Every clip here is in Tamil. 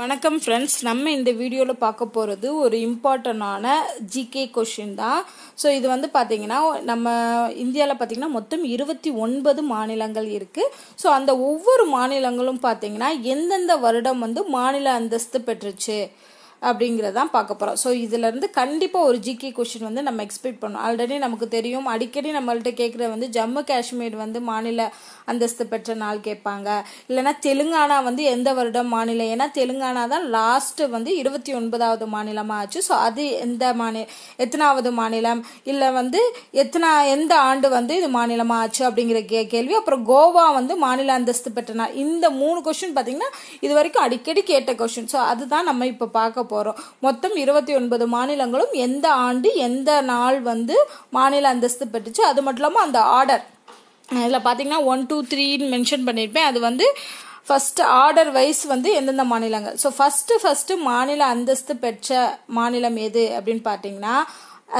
வணக்கம் ஃப்ரெண்ட்ஸ் நம்ம இந்த வீடியோவில் பார்க்க போகிறது ஒரு இம்பார்ட்டண்டான ஜிகே கொஷின் தான் ஸோ இது வந்து பார்த்தீங்கன்னா நம்ம இந்தியாவில் பார்த்திங்கன்னா மொத்தம் இருபத்தி ஒன்பது மாநிலங்கள் இருக்குது ஸோ அந்த ஒவ்வொரு மாநிலங்களும் பார்த்தீங்கன்னா எந்தெந்த வருடம் வந்து மாநில அந்தஸ்து பெற்றுச்சு அப்படிங்கிறதான் பார்க்க போகிறோம் ஸோ இதுலேருந்து கண்டிப்பாக ஒரு ஜிகே கொஷின் வந்து நம்ம எக்ஸ்பெக்ட் பண்ணோம் ஆல்ரெடி நமக்கு தெரியும் அடிக்கடி நம்மள்கிட்ட கேட்குற வந்து ஜம்மு காஷ்மீர் வந்து மாநில அந்தஸ்து பெற்ற நாள் கேட்பாங்க இல்லைனா தெலுங்கானா வந்து எந்த வருடம் மாநிலம் ஏன்னா தெலுங்கானா தான் லாஸ்ட்டு வந்து இருபத்தி ஒன்பதாவது மாநிலமாக ஆச்சு ஸோ அது எந்த மாநில எத்தனாவது மாநிலம் இல்லை வந்து எத்தனா எந்த ஆண்டு வந்து இது மாநிலமாக ஆச்சு அப்படிங்கிற கே கேள்வி அப்புறம் கோவா வந்து மாநில அந்தஸ்து பெற்ற நாள் இந்த மூணு கொஷின் பார்த்தீங்கன்னா இது வரைக்கும் அடிக்கடி கேட்ட கொஷின் ஸோ அதுதான் நம்ம இப்போ பார்க்க போகிறோம் மொத்தம் இருபத்தி ஒன்பது மாநிலங்களும் எந்த ஆண்டு எந்த நாள் வந்து மாநில அந்தஸ்து பெற்றுச்சு அது மட்டும் இல்லாமல் அந்த ஆர்டர் இதில் பார்த்தீங்கன்னா ஒன் டூ த்ரீன்னு மென்ஷன் பண்ணியிருப்பேன் அது வந்து ஃபர்ஸ்ட் ஆர்டர் வைஸ் வந்து எந்தெந்த மாநிலங்கள் ஸோ ஃபர்ஸ்ட் ஃபஸ்ட்டு மாநில அந்தஸ்து பெற்ற மாநிலம் எது அப்படின்னு பார்த்தீங்கன்னா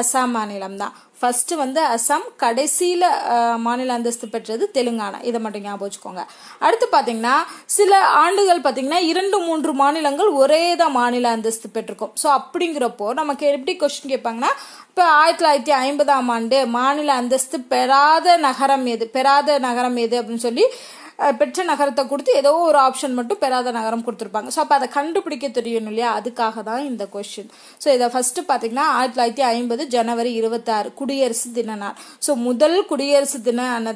அசாம் மாநிலம் தான் ஃபர்ஸ்ட் வந்து அசாம் கடைசியில் மாநில அந்தஸ்து பெற்றது தெலுங்கானா இதை மட்டும் ஞாபகம் வச்சுக்கோங்க அடுத்து பார்த்தீங்கன்னா சில ஆண்டுகள் பார்த்தீங்கன்னா இரண்டு மூன்று மாநிலங்கள் ஒரே தான் மாநில அந்தஸ்து பெற்றிருக்கும் ஸோ அப்படிங்கிறப்போ நமக்கு எப்படி கொஸ்டின் கேட்பாங்கன்னா இப்போ ஆயிரத்தி தொள்ளாயிரத்தி ஐம்பதாம் ஆண்டு மாநில அந்தஸ்து பெறாத நகரம் எது பெறாத நகரம் எது அப்படின்னு சொல்லி பெற்ற நகரத்தை கொடுத்து ஏதோ ஒரு ஆப்ஷன் மட்டும் பெறாத நகரம் கொடுத்துருப்பாங்க ஸோ அப்போ அதை கண்டுபிடிக்க தெரியணும் இல்லையா அதுக்காக தான் இந்த கொஷின் ஸோ இதை ஃபஸ்ட்டு பார்த்தீங்கன்னா ஆயிரத்தி தொள்ளாயிரத்தி ஐம்பது ஜனவரி இருபத்தாறு குடியரசு தின நாள் ஸோ முதல் குடியரசு தின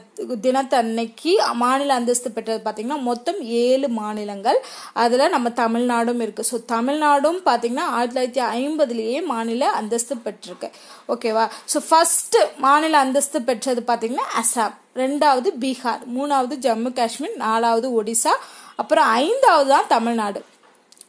தினத்தன்னைக்கு மாநில அந்தஸ்து பெற்றது பார்த்தீங்கன்னா மொத்தம் ஏழு மாநிலங்கள் அதில் நம்ம தமிழ்நாடும் இருக்குது ஸோ தமிழ்நாடும் பார்த்தீங்கன்னா ஆயிரத்தி தொள்ளாயிரத்தி ஐம்பதுலேயே மாநில அந்தஸ்து பெற்றிருக்கு ஓகேவா ஸோ ஃபஸ்ட்டு மாநில அந்தஸ்து பெற்றது பார்த்தீங்கன்னா அசாம் ரெண்டாவது பீகார் மூணாவது ஜம்மு காஷ்மீர் நாலாவது ஒடிசா அப்புறம் ஐந்தாவது தான் தமிழ்நாடு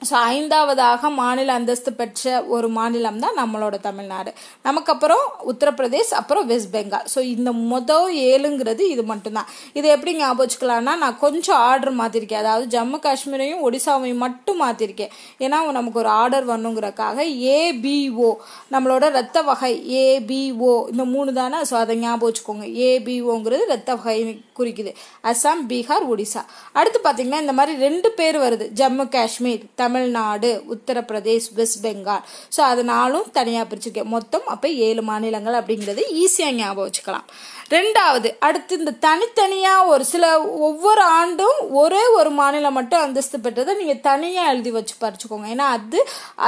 ஸோ ஐந்தாவதாக மாநில அந்தஸ்து பெற்ற ஒரு மாநிலம் தான் நம்மளோட தமிழ்நாடு நமக்கு அப்புறம் உத்தரப்பிரதேஷ் அப்புறம் வெஸ்ட் பெங்கால் ஸோ இந்த மொதல் ஏழுங்கிறது இது மட்டும்தான் இதை எப்படி ஞாபகம் வச்சுக்கலாம்னா நான் கொஞ்சம் ஆர்டர் மாற்றிருக்கேன் அதாவது ஜம்மு காஷ்மீரையும் ஒடிசாவையும் மட்டும் மாற்றிருக்கேன் ஏன்னா நமக்கு ஒரு ஆர்டர் வரணுங்கிறக்காக ஏபிஓ நம்மளோட ரத்த வகை ஏபிஓ இந்த மூணு தானே ஸோ அதை ஞாபகம் வச்சுக்கோங்க ஏபிஓங்கிறது ரத்த வகை குறிக்குது அஸ்ஸாம் பீகார் ஒடிசா அடுத்து பார்த்தீங்கன்னா இந்த மாதிரி ரெண்டு பேர் வருது ஜம்மு காஷ்மீர் தமிழ்நாடு உத்தரப்பிரதேஷ் வெஸ்ட் பெங்கால் ஸோ அதனாலும் தனியாக பிரிச்சிருக்கேன் மொத்தம் அப்போ ஏழு மாநிலங்கள் அப்படிங்கிறது ஈஸியாக ஞாபகம் வச்சுக்கலாம் ரெண்டாவது அடுத்து இந்த தனித்தனியாக ஒரு சில ஒவ்வொரு ஆண்டும் ஒரே ஒரு மாநிலம் மட்டும் அந்தஸ்து பெற்றதை நீங்கள் தனியாக எழுதி வச்சு பறிச்சுக்கோங்க ஏன்னா அது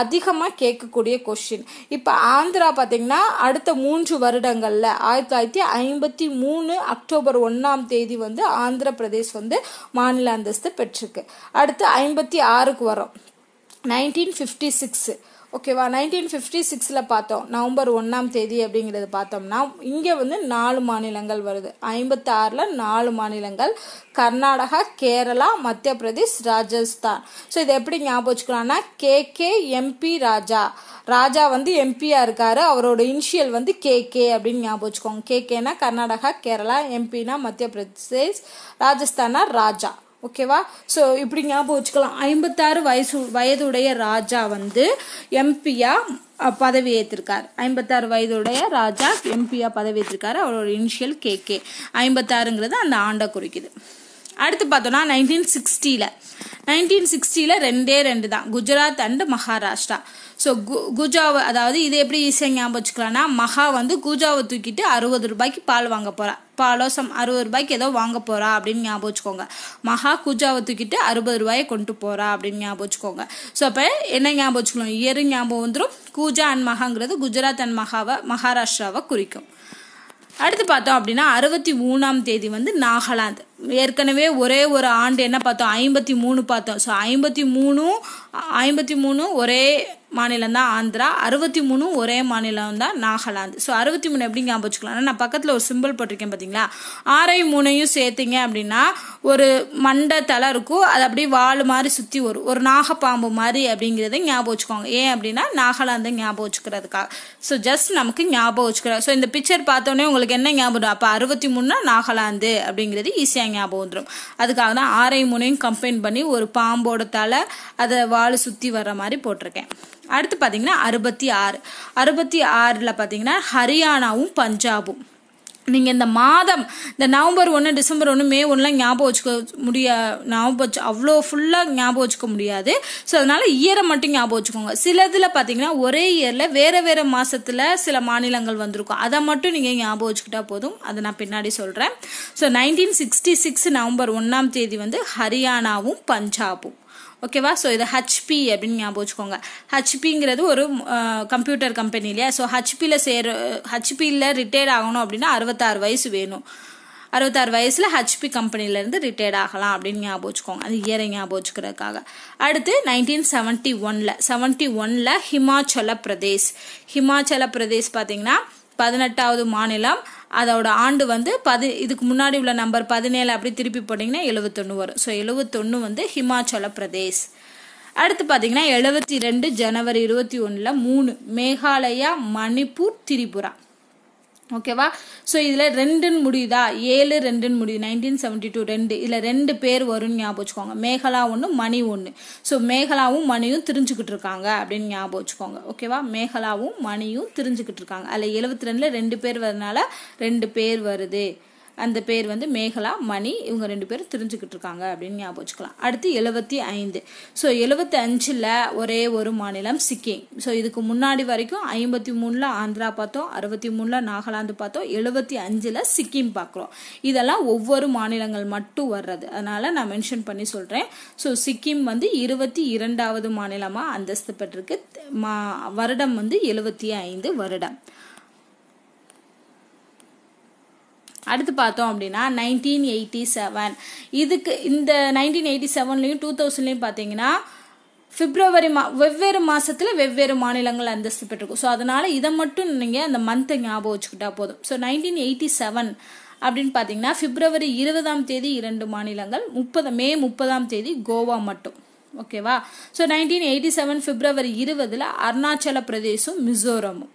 அதிகமாக கேட்கக்கூடிய கொஷின் இப்போ ஆந்திரா பார்த்தீங்கன்னா அடுத்த மூன்று வருடங்களில் ஆயிரத்தி தொள்ளாயிரத்தி ஐம்பத்தி மூணு அக்டோபர் ஒன்றாம் தேதி தேதி வந்து ஆந்திர பிரதேஷ் வந்து மாநில அந்தஸ்து பெற்றிருக்கு அடுத்து ஐம்பத்தி ஆறுக்கு வரும் நைன்டீன் ஃபிஃப்டி சிக்ஸு ஓகேவா நைன்டீன் ஃபிஃப்டி சிக்ஸில் பார்த்தோம் நவம்பர் ஒன்றாம் தேதி அப்படிங்கிறது பார்த்தோம்னா இங்கே வந்து நாலு மாநிலங்கள் வருது ஐம்பத்தாறில் நாலு மாநிலங்கள் கர்நாடகா கேரளா மத்திய பிரதேஷ் ராஜஸ்தான் ஸோ இதை எப்படி ஞாபகம் வச்சுக்கலாம்னா K K MP Raja Raja வந்து எம்பியாக இருக்கார் அவரோட இனிஷியல் வந்து கே கே அப்படின்னு ஞாபகம் வச்சுக்கோங்க கே கேனா கர்நாடகா கேரளா எம்பினா மத்திய பிரதேஷ் ராஜஸ்தானா ராஜா ஓகேவா ஸோ இப்படி ஞாபகம் வச்சுக்கலாம் ஐம்பத்தாறு வயசு வயதுடைய ராஜா வந்து எம்பியா பதவி ஏற்றிருக்கார் ஐம்பத்தாறு வயதுடைய ராஜா எம்பியா பதவி ஏற்றிருக்காரு அவரோட இனிஷியல் கே கே ஐம்பத்தாறுங்கிறது அந்த ஆண்டை குறிக்குது அடுத்து பார்த்தோன்னா நைன்டீன் சிக்ஸ்டியில் நைன்டீன் சிக்ஸ்டியில் ரெண்டே ரெண்டு தான் குஜராத் அண்டு மகாராஷ்டிரா ஸோ கு குஜாவை அதாவது இது எப்படி ஈஸியாக ஞாபகம் வச்சுக்கலாம்னா மகா வந்து குஜாவை தூக்கிட்டு அறுபது ரூபாய்க்கு பால் வாங்க போகிறா பாலோ சம் அறுபது ரூபாய்க்கு ஏதோ வாங்க போகிறா அப்படின்னு ஞாபகம் வச்சுக்கோங்க மகா குஜாவை தூக்கிட்டு அறுபது ரூபாயை கொண்டு போகிறா அப்படின்னு ஞாபகம் வச்சுக்கோங்க ஸோ அப்போ என்ன ஞாபகம் வச்சுக்கணும் இயரு ஞாபகம் வந்துடும் கூஜா அண்ட் மகாங்கிறது குஜராத் அண்ட் மகாவை மகாராஷ்டிராவை குறிக்கும் அடுத்து பார்த்தோம் அப்படின்னா அறுபத்தி மூணாம் தேதி வந்து நாகாலாந்து ஏற்கனவே ஒரே ஒரு ஆண்டு என்ன பார்த்தோம் ஐம்பத்தி மூணு பார்த்தோம் ஸோ ஐம்பத்தி மூணும் ஐம்பத்தி மூணும் ஒரே மாநிலம் தான் ஆந்திரா அறுபத்தி மூணு ஒரே மாநிலம் தான் நாகாலாந்து ஸோ அறுபத்தி மூணு எப்படி ஞாபகம் வச்சுக்கலாம் நான் பக்கத்தில் ஒரு சிம்பிள் போட்டிருக்கேன் பார்த்தீங்களா ஆறை மூணையும் சேர்த்திங்க அப்படின்னா ஒரு மண்டை தலை இருக்கும் அது அப்படியே வாழ் மாதிரி சுற்றி வரும் ஒரு நாகப்பாம்பு மாதிரி அப்படிங்கிறத ஞாபகம் வச்சுக்கோங்க ஏன் அப்படின்னா நாகாலாந்தை ஞாபகம் வச்சுக்கிறதுக்காக ஸோ ஜஸ்ட் நமக்கு ஞாபகம் வச்சுக்கிறோம் ஸோ இந்த பிக்சர் பார்த்தோன்னே உங்களுக்கு என்ன ஞாபகம் வரும் அப்போ அறுபத்தி மூணுனா நாகாலாந்து அப்படிங்கிறது ஈஸியாக ஞாபகம் வந்துடும் அதுக்காக தான் ஆறை மூணையும் கம்பைன் பண்ணி ஒரு பாம்போட தலை அதை வாழ் சுற்றி வர்ற மாதிரி போட்டிருக்கேன் அடுத்து பார்த்தீங்கன்னா அறுபத்தி ஆறு அறுபத்தி ஆறில் பார்த்தீங்கன்னா ஹரியானாவும் பஞ்சாபும் நீங்கள் இந்த மாதம் இந்த நவம்பர் ஒன்று டிசம்பர் ஒன்று மே ஒன்றுலாம் ஞாபகம் வச்சுக்க முடியா ஞாபகம் வச்சு அவ்வளோ ஃபுல்லாக ஞாபகம் வச்சுக்க முடியாது ஸோ அதனால் இயரை மட்டும் ஞாபகம் வச்சுக்கோங்க சிலதில் பார்த்தீங்கன்னா ஒரே இயரில் வேறு வேறு மாதத்தில் சில மாநிலங்கள் வந்திருக்கும் அதை மட்டும் நீங்கள் ஞாபகம் வச்சுக்கிட்டா போதும் அதை நான் பின்னாடி சொல்கிறேன் so nineteen sixty six November ஒன்றாம் தேதி வந்து ஹரியானாவும் பஞ்சாபும் ஓகேவா ஸோ இது ஹச்பி அப்படின்னு ஞாபகம் வச்சுக்கோங்க ஹச்பிங்கிறது ஒரு கம்ப்யூட்டர் கம்பெனி இல்லையா ஸோ ஹச்பியில் சேர ஹச்பியில் ரிட்டையர்ட் ஆகணும் அப்படின்னா அறுபத்தாறு வயசு வேணும் அறுபத்தாறு வயசில் ஹச்பி கம்பெனிலேருந்து ரிட்டையர்ட் ஆகலாம் அப்படின்னு ஞாபகம் வச்சுக்கோங்க அது இயரை ஞாபகம் வச்சுக்கிறதுக்காக அடுத்து நைன்டீன் செவன்ட்டி ஒனில் செவன்ட்டி ஒனில் ஹிமாச்சல பிரதேஷ் ஹிமாச்சல பிரதேஷ் பார்த்திங்கன்னா பதினெட்டாவது மாநிலம் அதோட ஆண்டு வந்து பதி இதுக்கு முன்னாடி உள்ள நம்பர் பதினேழு அப்படி திருப்பி போட்டிங்கன்னா எழுபத்தொன்று வரும் ஸோ எழுபத்தொன்று வந்து ஹிமாச்சல பிரதேஷ் அடுத்து பார்த்தீங்கன்னா எழுபத்தி ரெண்டு ஜனவரி இருபத்தி ஒன்றில் மூணு மேகாலயா மணிப்பூர் திரிபுரா ஓகேவா ஸோ இதில் ரெண்டுன்னு முடியுதா ஏழு ரெண்டுன்னு முடியுது நைன்டீன் செவன்டி டூ ரெண்டு இதில் ரெண்டு பேர் வரும்னு ஞாபகம் வச்சுக்கோங்க மேகலா ஒன்று மணி ஒன்று ஸோ மேகலாவும் மணியும் திரிஞ்சுக்கிட்டு இருக்காங்க அப்படின்னு ஞாபகம் வச்சுக்கோங்க ஓகேவா மேகலாவும் மணியும் திரிஞ்சுக்கிட்டு இருக்காங்க அதில் எழுபத்தி ரெண்டில் ரெண்டு பேர் வரதுனால ரெண்டு பேர் வருது அந்த பேர் வந்து மேகலா மணி இவங்க ரெண்டு பேரும் தெரிஞ்சுக்கிட்டு இருக்காங்க அப்படின்னு ஞாபகம் வச்சுக்கலாம் அடுத்து எழுபத்தி ஐந்து ஸோ எழுபத்தி அஞ்சில் ஒரே ஒரு மாநிலம் சிக்கிம் ஸோ இதுக்கு முன்னாடி வரைக்கும் ஐம்பத்தி மூணில் ஆந்திரா பார்த்தோம் அறுபத்தி மூணில் நாகாலாந்து பார்த்தோம் எழுபத்தி அஞ்சில் சிக்கிம் பார்க்குறோம் இதெல்லாம் ஒவ்வொரு மாநிலங்கள் மட்டும் வர்றது அதனால் நான் மென்ஷன் பண்ணி சொல்கிறேன் ஸோ சிக்கிம் வந்து இருபத்தி இரண்டாவது மாநிலமாக அந்தஸ்து பெற்றிருக்கு வருடம் வந்து எழுபத்தி ஐந்து வருடம் அடுத்து பார்த்தோம் அப்படின்னா நைன்டீன் எயிட்டி செவன் இதுக்கு இந்த நைன்டீன் எயிட்டி செவன்லையும் டூ தௌசண்ட்லையும் பார்த்தீங்கன்னா பிப்ரவரி மா வெவ்வேறு மாதத்தில் வெவ்வேறு மாநிலங்கள் அந்தஸ்து பெற்றிருக்கும் ஸோ அதனால் இதை மட்டும் நீங்கள் அந்த மந்த்தை ஞாபகம் வச்சுக்கிட்டா போதும் ஸோ நைன்டீன் எயிட்டி செவன் அப்படின்னு பார்த்தீங்கன்னா பிப்ரவரி இருபதாம் தேதி இரண்டு மாநிலங்கள் முப்பது மே முப்பதாம் தேதி கோவா மட்டும் ஓகேவா ஸோ நைன்டீன் எயிட்டி செவன் பிப்ரவரி இருபதில் அருணாச்சல பிரதேசம் மிசோரமும்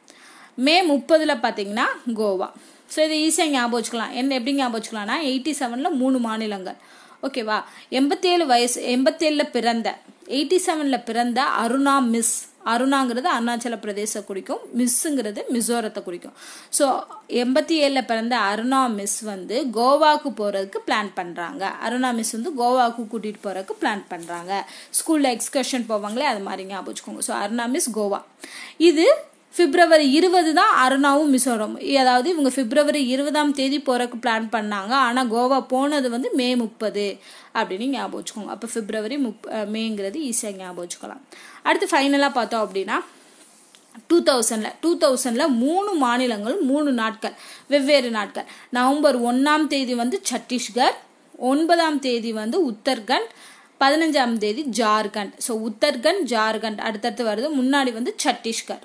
மே முப்பதில் பார்த்தீங்கன்னா கோவா ஸோ இதை ஈஸியாக ஞாபகம் வச்சுக்கலாம் என்ன எப்படி ஞாபகம் வச்சுக்கலாம்னா எயிட்டி செவனில் மூணு மாநிலங்கள் ஓகேவா எண்பத்தேழு வயசு எண்பத்தேழில் பிறந்த எயிட்டி செவனில் பிறந்த அருணா மிஸ் அருணாங்கிறது அருணாச்சல பிரதேச குறிக்கும் மிஸ்ஸுங்கிறது மிசோரத்தை குறிக்கும் ஸோ எண்பத்தி ஏழில் பிறந்த அருணா மிஸ் வந்து கோவாவுக்கு போகிறதுக்கு பிளான் பண்ணுறாங்க அருணா மிஸ் வந்து கோவாவுக்கு கூட்டிகிட்டு போகிறதுக்கு பிளான் பண்ணுறாங்க ஸ்கூலில் எக்ஸ்கர்ஷன் போவாங்களே அது மாதிரி ஞாபகம் வச்சுக்கோங்க ஸோ அருணா மிஸ் கோவா இது பிப்ரவரி இருபது தான் அருணாவும் மிசோரமும் அதாவது இவங்க பிப்ரவரி இருபதாம் தேதி போகிறக்கு பிளான் பண்ணாங்க ஆனால் கோவா போனது வந்து மே முப்பது அப்படின்னு ஞாபகம் வச்சுக்கோங்க அப்போ பிப்ரவரி முப் மேங்கிறது ஈஸியாக ஞாபகம் வச்சுக்கலாம் அடுத்து ஃபைனலாக பார்த்தோம் அப்படின்னா டூ தௌசண்டில் டூ தௌசண்டில் மூணு மாநிலங்களும் மூணு நாட்கள் வெவ்வேறு நாட்கள் நவம்பர் ஒன்றாம் தேதி வந்து சத்தீஸ்கர் ஒன்பதாம் தேதி வந்து உத்தர்கண்ட் பதினஞ்சாம் தேதி ஜார்க்கண்ட் ஸோ உத்தர்கண்ட் ஜார்க்கண்ட் அடுத்தடுத்து வருது முன்னாடி வந்து சத்தீஸ்கர்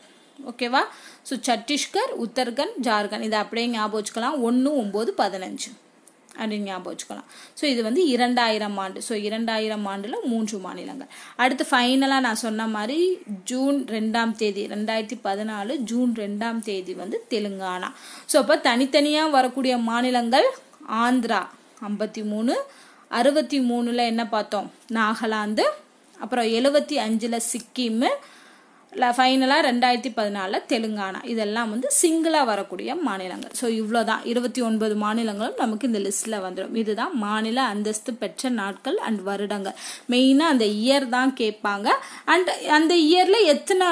ஓகேவா ஸோ சத்தீஸ்கர் உத்தர்கண்ட் ஜார்க்கண்ட் இதை அப்படியே ஞாபகம் வச்சுக்கலாம் ஒன்று ஒம்பது பதினஞ்சு அப்படின்னு ஞாபகம் வச்சுக்கலாம் ஸோ இது வந்து இரண்டாயிரம் ஆண்டு ஸோ இரண்டாயிரம் ஆண்டில் மூன்று மாநிலங்கள் அடுத்து ஃபைனலாக நான் சொன்ன மாதிரி ஜூன் ரெண்டாம் தேதி ரெண்டாயிரத்தி பதினாலு ஜூன் ரெண்டாம் தேதி வந்து தெலுங்கானா ஸோ அப்போ தனித்தனியாக வரக்கூடிய மாநிலங்கள் ஆந்திரா ஐம்பத்தி மூணு அறுபத்தி மூணில் என்ன பார்த்தோம் நாகாலாந்து அப்புறம் எழுபத்தி அஞ்சில் சிக்கிமு ஃபைனலாக ரெண்டாயிரத்தி பதினாலில் தெலுங்கானா இதெல்லாம் வந்து சிங்கிளாக வரக்கூடிய மாநிலங்கள் ஸோ இவ்வளோ தான் இருபத்தி ஒன்பது மாநிலங்களும் நமக்கு இந்த லிஸ்ட்டில் வந்துடும் இதுதான் மாநில அந்தஸ்து பெற்ற நாட்கள் அண்ட் வருடங்கள் மெயினாக அந்த இயர் தான் கேட்பாங்க அண்ட் அந்த இயரில் எத்தனை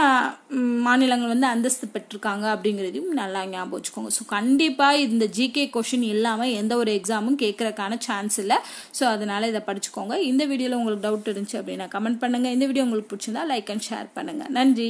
மாநிலங்கள் வந்து அந்தஸ்து பெற்றிருக்காங்க அப்படிங்கிறதையும் நல்லா ஞாபகம் வச்சுக்கோங்க ஸோ கண்டிப்பாக இந்த ஜிகே கொஷின் இல்லாமல் எந்த ஒரு எக்ஸாமும் கேட்குறக்கான சான்ஸ் இல்லை ஸோ அதனால் இதை படிச்சுக்கோங்க இந்த வீடியோவில் உங்களுக்கு டவுட் இருந்துச்சு அப்படின்னா கமெண்ட் பண்ணுங்கள் இந்த வீடியோ உங்களுக்கு பிடிச்சிருந்தா லைக் அண்ட் ஷேர் பண்ணுங்கள் நன்றி